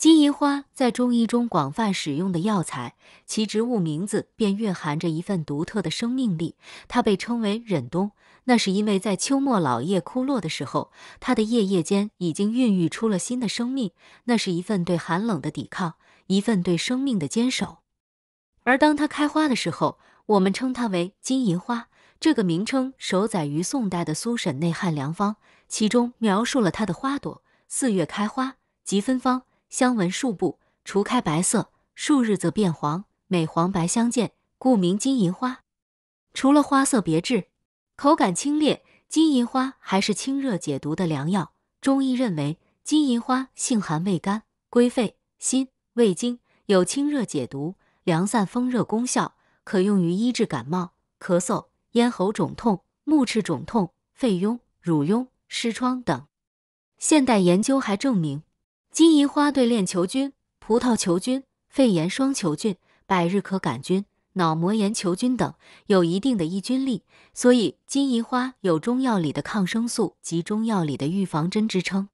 金银花在中医中广泛使用的药材，其植物名字便蕴含着一份独特的生命力。它被称为忍冬，那是因为在秋末老叶枯落的时候，它的叶叶间已经孕育出了新的生命。那是一份对寒冷的抵抗，一份对生命的坚守。而当它开花的时候，我们称它为金银花。这个名称首载于宋代的《苏沈内汉良方》，其中描述了它的花朵：四月开花，即芬芳。香闻数步，除开白色，数日则变黄，美黄白相间，故名金银花。除了花色别致，口感清冽，金银花还是清热解毒的良药。中医认为，金银花性寒味甘，归肺、心、胃经，有清热解毒、凉散风热功效，可用于医治感冒、咳嗽、咽喉肿痛、目赤肿痛、肺痈、乳痈、湿疮等。现代研究还证明。金银花对链球菌、葡萄球菌、肺炎双球菌、百日咳杆菌、脑膜炎球菌等有一定的抑菌力，所以金银花有中药里的抗生素及中药里的预防针之称。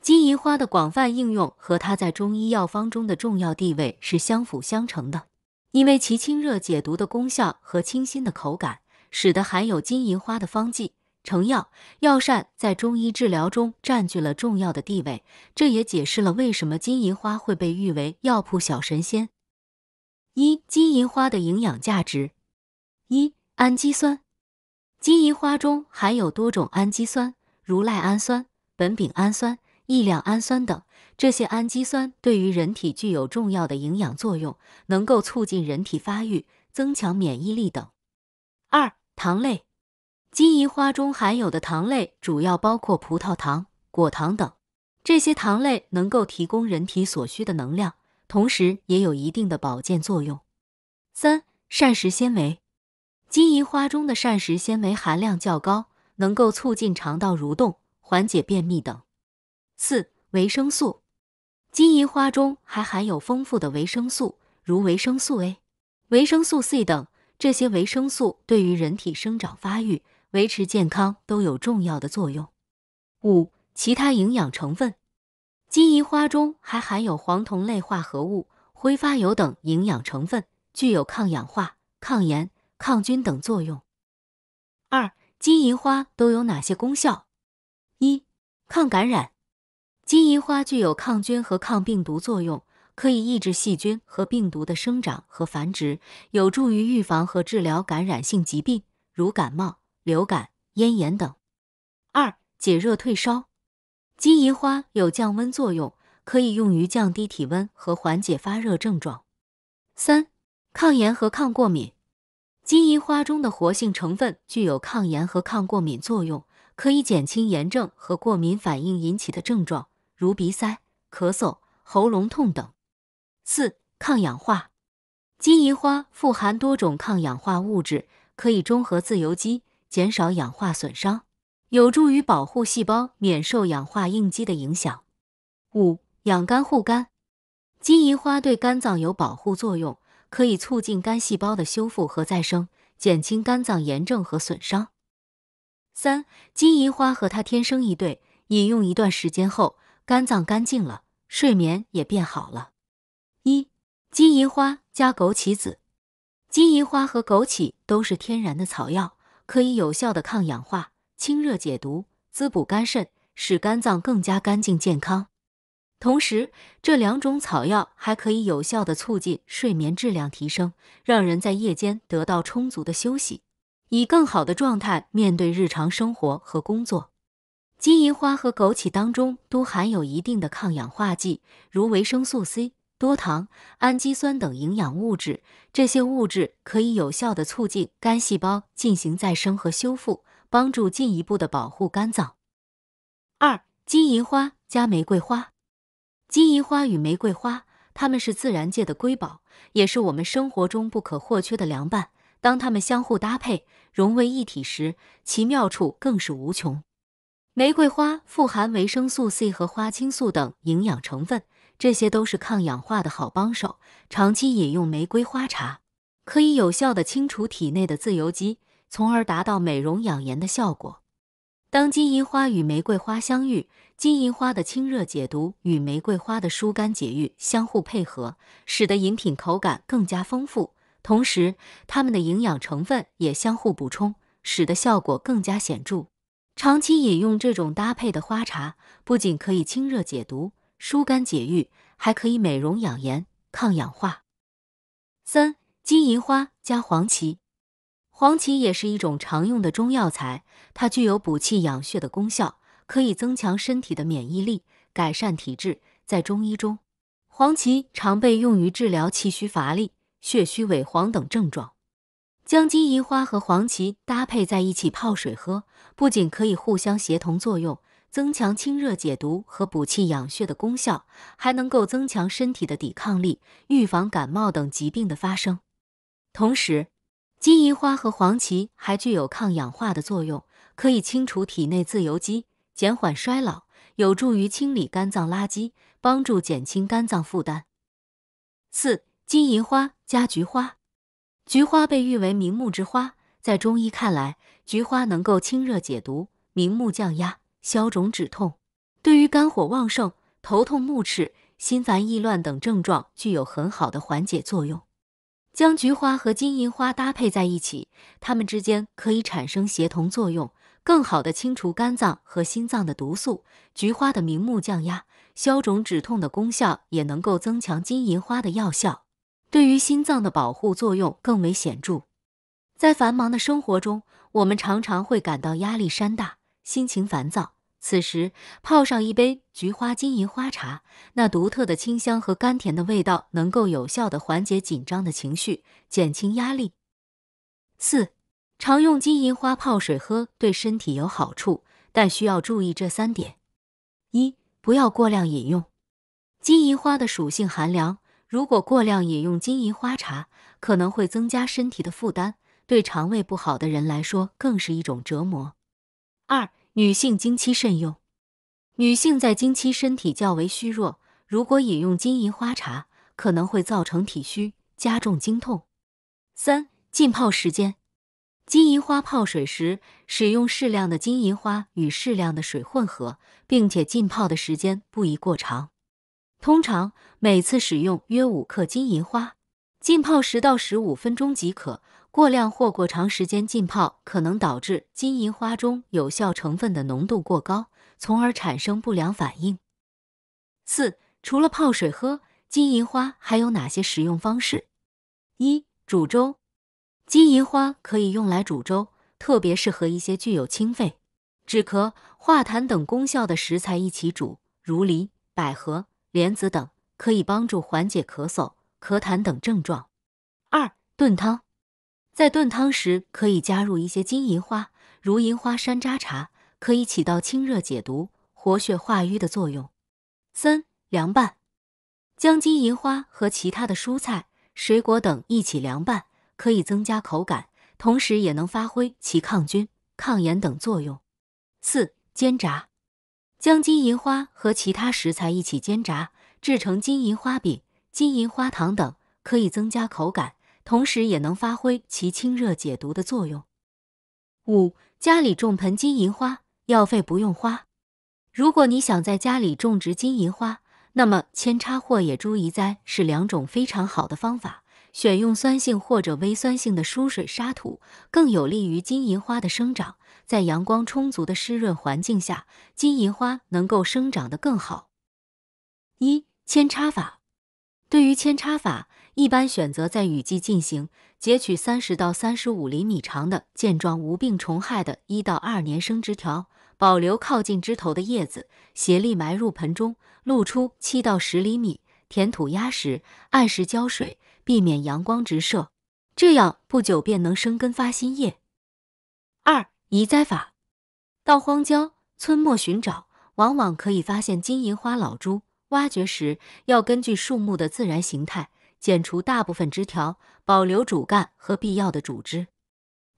金银花的广泛应用和它在中医药方中的重要地位是相辅相成的，因为其清热解毒的功效和清新的口感，使得含有金银花的方剂。成药药膳在中医治疗中占据了重要的地位，这也解释了为什么金银花会被誉为药铺小神仙。一、金银花的营养价值：一、氨基酸，金银花中含有多种氨基酸，如赖氨酸、苯丙氨酸、异亮氨酸等，这些氨基酸对于人体具有重要的营养作用，能够促进人体发育、增强免疫力等。二、糖类。金银花中含有的糖类主要包括葡萄糖、果糖等，这些糖类能够提供人体所需的能量，同时也有一定的保健作用。三、膳食纤维，金银花中的膳食纤维含量较高，能够促进肠道蠕动，缓解便秘等。四、维生素，金银花中还含有丰富的维生素，如维生素 A、维生素 C 等，这些维生素对于人体生长发育。维持健康都有重要的作用。五、其他营养成分，金银花中还含有黄酮类化合物、挥发油等营养成分，具有抗氧化、抗炎、抗菌等作用。二、金银花都有哪些功效？一、抗感染。金银花具有抗菌和抗病毒作用，可以抑制细菌和病毒的生长和繁殖，有助于预防和治疗感染性疾病，如感冒。流感、咽炎等。二、解热退烧，金银花有降温作用，可以用于降低体温和缓解发热症状。三、抗炎和抗过敏，金银花中的活性成分具有抗炎和抗过敏作用，可以减轻炎症和过敏反应引起的症状，如鼻塞、咳嗽、喉咙痛等。四、抗氧化，金银花富含多种抗氧化物质，可以中和自由基。减少氧化损伤，有助于保护细胞免受氧化应激的影响。五养肝护肝，金银花对肝脏有保护作用，可以促进肝细胞的修复和再生，减轻肝脏炎症和损伤。三金银花和它天生一对，饮用一段时间后，肝脏干净了，睡眠也变好了。一金银花加枸杞子，金银花和枸杞都是天然的草药。可以有效的抗氧化、清热解毒、滋补肝肾，使肝脏更加干净健康。同时，这两种草药还可以有效的促进睡眠质量提升，让人在夜间得到充足的休息，以更好的状态面对日常生活和工作。金银花和枸杞当中都含有一定的抗氧化剂，如维生素 C。多糖、氨基酸等营养物质，这些物质可以有效地促进肝细胞进行再生和修复，帮助进一步的保护肝脏。二、金银花加玫瑰花，金银花与玫瑰花，它们是自然界的瑰宝，也是我们生活中不可或缺的良伴。当它们相互搭配，融为一体时，其妙处更是无穷。玫瑰花富含维生素 C 和花青素等营养成分。这些都是抗氧化的好帮手，长期饮用玫瑰花茶可以有效的清除体内的自由基，从而达到美容养颜的效果。当金银花与玫瑰花相遇，金银花的清热解毒与玫瑰花的疏肝解郁相互配合，使得饮品口感更加丰富，同时它们的营养成分也相互补充，使得效果更加显著。长期饮用这种搭配的花茶，不仅可以清热解毒。疏肝解郁，还可以美容养颜、抗氧化。三金银花加黄芪，黄芪也是一种常用的中药材，它具有补气养血的功效，可以增强身体的免疫力，改善体质。在中医中，黄芪常被用于治疗气虚乏力、血虚萎黄等症状。将金银花和黄芪搭配在一起泡水喝，不仅可以互相协同作用。增强清热解毒和补气养血的功效，还能够增强身体的抵抗力，预防感冒等疾病的发生。同时，金银花和黄芪还具有抗氧化的作用，可以清除体内自由基，减缓衰老，有助于清理肝脏垃圾，帮助减轻肝脏负担。四、金银花加菊花，菊花被誉为明目之花，在中医看来，菊花能够清热解毒、明目降压。消肿止痛，对于肝火旺盛、头痛目赤、心烦意乱等症状具有很好的缓解作用。将菊花和金银花搭配在一起，它们之间可以产生协同作用，更好的清除肝脏和心脏的毒素。菊花的明目降压、消肿止痛的功效也能够增强金银花的药效，对于心脏的保护作用更为显著。在繁忙的生活中，我们常常会感到压力山大，心情烦躁。此时泡上一杯菊花金银花茶，那独特的清香和甘甜的味道能够有效的缓解紧张的情绪，减轻压力。四，常用金银花泡水喝对身体有好处，但需要注意这三点：一、不要过量饮用，金银花的属性寒凉，如果过量饮用金银花茶，可能会增加身体的负担，对肠胃不好的人来说更是一种折磨。二、女性经期慎用。女性在经期身体较为虚弱，如果饮用金银花茶，可能会造成体虚，加重经痛。三、浸泡时间。金银花泡水时，使用适量的金银花与适量的水混合，并且浸泡的时间不宜过长。通常每次使用约五克金银花，浸泡十到十五分钟即可。过量或过长时间浸泡可能导致金银花中有效成分的浓度过高，从而产生不良反应。四、除了泡水喝，金银花还有哪些食用方式？一、煮粥，金银花可以用来煮粥，特别适合一些具有清肺、止咳、化痰等功效的食材一起煮，如梨、百合、莲子等，可以帮助缓解咳嗽、咳痰等症状。二、炖汤。在炖汤时，可以加入一些金银花，如银花山楂茶，可以起到清热解毒、活血化瘀的作用。三、凉拌将金银花和其他的蔬菜、水果等一起凉拌，可以增加口感，同时也能发挥其抗菌、抗炎等作用。四、煎炸将金银花和其他食材一起煎炸，制成金银花饼、金银花糖等，可以增加口感。同时也能发挥其清热解毒的作用。五、家里种盆金银花，药费不用花。如果你想在家里种植金银花，那么扦插或野猪移栽是两种非常好的方法。选用酸性或者微酸性的疏水沙土，更有利于金银花的生长。在阳光充足的湿润环境下，金银花能够生长得更好。一、扦插法。对于扦插法。一般选择在雨季进行截取三十到三十五厘米长的健壮无病虫害的一到二年生枝条，保留靠近枝头的叶子，斜立埋入盆中，露出七到十厘米，填土压实，按时浇水，避免阳光直射，这样不久便能生根发新叶。二移栽法，到荒郊村末寻找，往往可以发现金银花老株。挖掘时要根据树木的自然形态。剪除大部分枝条，保留主干和必要的主枝，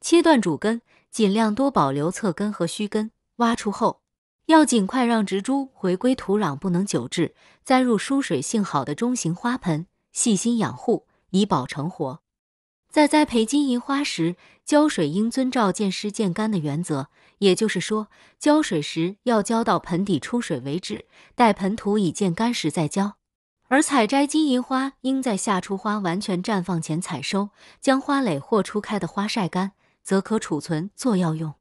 切断主根，尽量多保留侧根和须根。挖出后要尽快让植株回归土壤，不能久置。栽入疏水性好的中型花盆，细心养护，以保成活。在栽培金银花时，浇水应遵照见湿见干的原则，也就是说，浇水时要浇到盆底出水为止，待盆土已见干时再浇。而采摘金银花，应在夏初花完全绽放前采收，将花蕾或初开的花晒干，则可储存作药用。